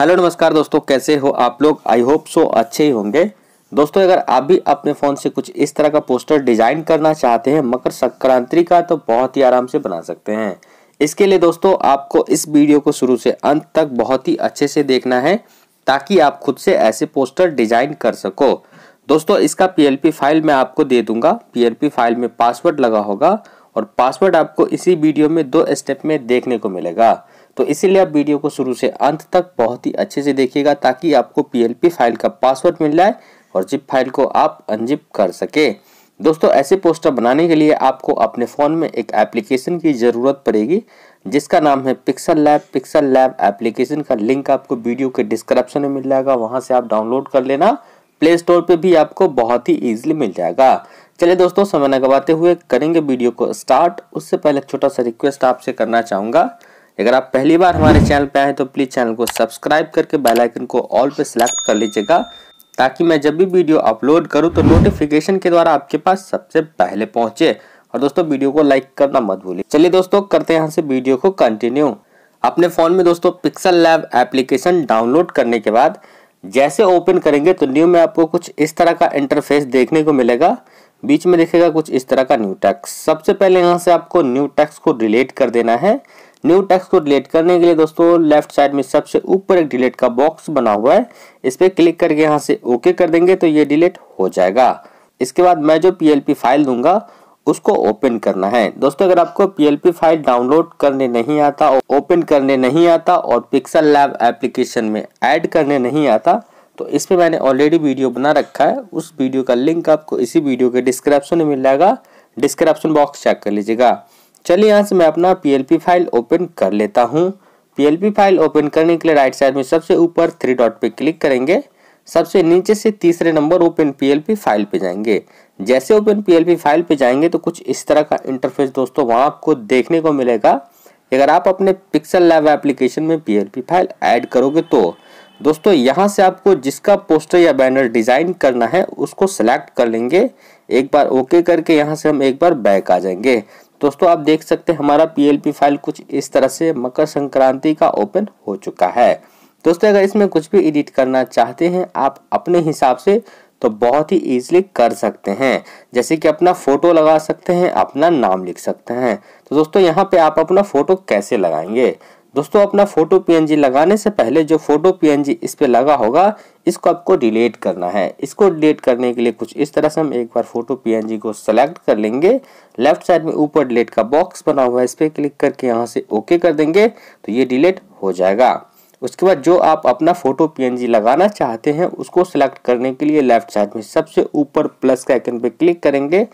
hello नमस्कार दोस्तों कैसे हो आप लोग आई होप सो अच्छे ही होंगे दोस्तों अगर आप भी अपने फ़ोन से कुछ इस तरह का पोस्टर डिज़ाइन करना चाहते हैं मकर संक्रांति का तो बहुत ही आराम से बना सकते हैं इसके लिए दोस्तों आपको इस वीडियो को शुरू से अंत तक बहुत ही अच्छे से देखना है ताकि आप खुद से ऐसे पोस्टर डिज़ाइन कर सको दोस्तों इसका पी फाइल मैं आपको दे दूंगा पी फाइल में पासवर्ड लगा होगा और पासवर्ड आपको इसी वीडियो में दो स्टेप में देखने को मिलेगा तो इसीलिए आप वीडियो को शुरू से अंत तक बहुत ही अच्छे से देखिएगा ताकि आपको पी फाइल का पासवर्ड मिल जाए और जिप फाइल को आप अनजिप कर सके दोस्तों ऐसे पोस्टर बनाने के लिए आपको अपने फ़ोन में एक एप्लीकेशन की ज़रूरत पड़ेगी जिसका नाम है pixel lab pixel lab application का लिंक आपको वीडियो के डिस्क्रिप्शन में मिल जाएगा वहाँ से आप डाउनलोड कर लेना प्ले स्टोर पे भी आपको बहुत ही ईजिली मिल जाएगा चलिए दोस्तों समय न गवाते हुए करेंगे वीडियो को स्टार्ट उससे पहले छोटा सा रिक्वेस्ट आपसे करना चाहूँगा अगर आप पहली बार हमारे चैनल पर आए तो प्लीज़ चैनल को सब्सक्राइब करके बेलाइकन को ऑल पे सिलेक्ट कर लीजिएगा ताकि मैं जब भी वीडियो अपलोड करूँ तो नोटिफिकेशन के द्वारा आपके पास सबसे पहले पहुंचे और दोस्तों वीडियो को लाइक करना मत भूलिए चलिए दोस्तों करते हैं यहाँ से वीडियो को कंटिन्यू अपने फ़ोन में दोस्तों पिक्सल लैब एप्लीकेशन डाउनलोड करने के बाद जैसे ओपन करेंगे तो न्यू में आपको कुछ इस तरह का इंटरफेस देखने को मिलेगा बीच में देखेगा कुछ इस तरह का न्यू टैक्स सबसे पहले यहाँ से आपको न्यू टैक्स को रिलेट कर देना है न्यू टेक्स्ट को डिलीट करने के लिए दोस्तों लेफ्ट साइड में सबसे ऊपर एक डिलीट का बॉक्स बना हुआ है इस पर क्लिक करके यहाँ से ओके कर देंगे तो ये डिलीट हो जाएगा इसके बाद मैं जो पी फाइल दूंगा उसको ओपन करना है दोस्तों अगर आपको पी फाइल डाउनलोड करने नहीं आता ओपन करने नहीं आता और पिक्सल लैब एप्लीकेशन में ऐड करने नहीं आता तो इस पर मैंने ऑलरेडी वीडियो बना रखा है उस वीडियो का लिंक आपको इसी वीडियो के डिस्क्रिप्शन में मिल जाएगा डिस्क्रिप्शन बॉक्स चेक कर लीजिएगा चलिए यहाँ से मैं अपना पी फाइल ओपन कर लेता हूँ पी फाइल ओपन करने के लिए राइट साइड में सबसे ऊपर थ्री डॉट पे क्लिक करेंगे सबसे नीचे से तीसरे नंबर ओपन पी फाइल पे जाएंगे जैसे ओपन पी फाइल पे जाएंगे तो कुछ इस तरह का इंटरफेस दोस्तों वहाँ आपको देखने को मिलेगा अगर आप अपने पिक्सल लैब एप्लीकेशन में पी फाइल ऐड करोगे तो दोस्तों यहाँ से आपको जिसका पोस्टर या बैनर डिज़ाइन करना है उसको सेलेक्ट कर लेंगे एक बार ओके करके यहाँ से हम एक बार बैक आ जाएंगे दोस्तों आप देख सकते हैं हमारा पीएलपी फाइल कुछ इस तरह से मकर संक्रांति का ओपन हो चुका है दोस्तों अगर इसमें कुछ भी एडिट करना चाहते हैं आप अपने हिसाब से तो बहुत ही ईजिली कर सकते हैं जैसे कि अपना फ़ोटो लगा सकते हैं अपना नाम लिख सकते हैं तो दोस्तों यहाँ पे आप अपना फ़ोटो कैसे लगाएंगे दोस्तों अपना फोटो पी लगाने से पहले जो फोटो पीएनजी इस पे लगा होगा इसको आपको डिलीट करना है इसको डिलीट करने के लिए कुछ इस तरह से हम एक बार फोटो पी को सेलेक्ट कर लेंगे लेफ्ट साइड में ऊपर डिलीट का बॉक्स बना हुआ है इस पर क्लिक करके यहाँ से ओके कर देंगे तो ये डिलीट हो जाएगा उसके बाद जो आप अपना फोटो पी लगाना चाहते हैं उसको सेलेक्ट करने के लिए लेफ्ट साइड में सबसे ऊपर प्लस का आइकन पे क्लिक करेंगे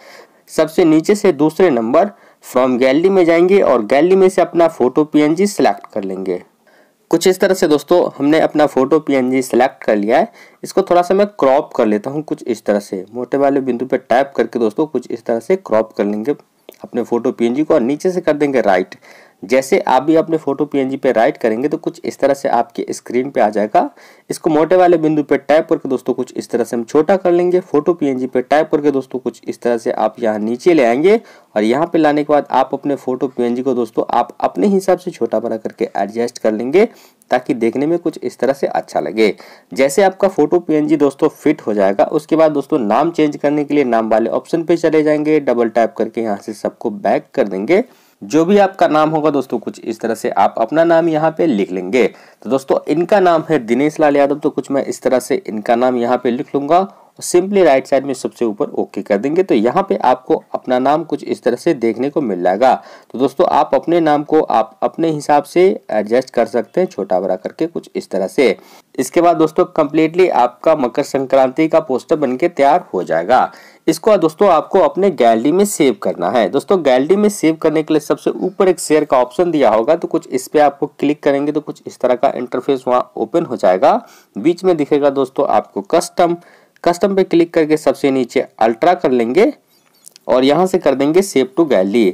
सबसे नीचे से दूसरे नंबर फ्रॉम गैलरी में जाएंगे और गैलरी में से अपना फ़ोटो पीएनजी सेलेक्ट कर लेंगे कुछ इस तरह से दोस्तों हमने अपना फ़ोटो पीएनजी सेलेक्ट कर लिया है इसको थोड़ा सा मैं क्रॉप कर लेता हूँ कुछ इस तरह से मोटे वाले बिंदु पर टाइप करके दोस्तों कुछ इस तरह से क्रॉप कर लेंगे अपने फ़ोटो जी को और नीचे से कर देंगे राइट जैसे आप भी अपने फोटो पीएनजी पे राइट करेंगे तो कुछ इस तरह से आपके स्क्रीन पे आ जाएगा इसको मोटे वाले बिंदु पे टाइप करके दोस्तों कुछ इस तरह से हम छोटा कर लेंगे फोटो पीएनजी पे टाइप करके दोस्तों कुछ इस तरह से आप यहाँ नीचे ले आएंगे और यहाँ पे लाने के बाद आप अपने फोटो पीएनजी को दोस्तों आप अपने हिसाब से छोटा बड़ा करके एडजस्ट कर लेंगे ताकि देखने में कुछ इस तरह से अच्छा लगे जैसे आपका फोटो पीएनजी दोस्तों फिट हो जाएगा उसके बाद दोस्तों नाम चेंज करने के लिए नाम वाले ऑप्शन पे चले जाएंगे डबल टैप करके यहाँ से सबको बैक कर देंगे जो भी आपका नाम होगा दोस्तों कुछ इस तरह से आप अपना नाम यहाँ पे लिख लेंगे तो दोस्तों इनका नाम है दिनेश लाल यादव तो कुछ मैं इस तरह से इनका नाम यहाँ पे लिख लूंगा सिंपली राइट साइड में सबसे ऊपर ओके कर देंगे तो यहाँ पे आपको अपना नाम कुछ इस तरह से देखने को मिल जाएगा तो दोस्तों आप अपने नाम को आप अपने हिसाब से एडजस्ट कर सकते हैं छोटा बड़ा करके कुछ इस तरह से इसके बाद दोस्तों कम्प्लीटली आपका मकर संक्रांति का पोस्टर बन तैयार हो जाएगा इसको दोस्तों आपको अपने गैलरी में सेव करना है दोस्तों गैलरी में सेव करने के लिए सबसे ऊपर एक शेयर का ऑप्शन दिया होगा तो कुछ इस पर आपको क्लिक करेंगे तो कुछ इस तरह का इंटरफेस वहाँ ओपन हो जाएगा बीच में दिखेगा दोस्तों आपको कस्टम कस्टम पे क्लिक करके सबसे नीचे अल्ट्रा कर लेंगे और यहाँ से कर देंगे सेव टू गैली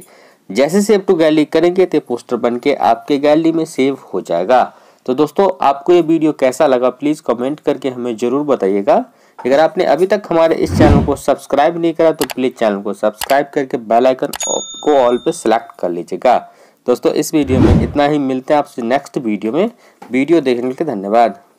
जैसे सेव टू गैली करेंगे तो पोस्टर बन के आपके गैली में सेव हो जाएगा तो दोस्तों आपको ये वीडियो कैसा लगा प्लीज़ कमेंट करके हमें ज़रूर बताइएगा अगर आपने अभी तक हमारे इस चैनल को सब्सक्राइब नहीं करा तो प्लीज़ चैनल को सब्सक्राइब करके बेल आइकन को ऑल पे सेलेक्ट कर लीजिएगा दोस्तों इस वीडियो में इतना ही मिलते हैं आपसे नेक्स्ट वीडियो में वीडियो देखने के लिए धन्यवाद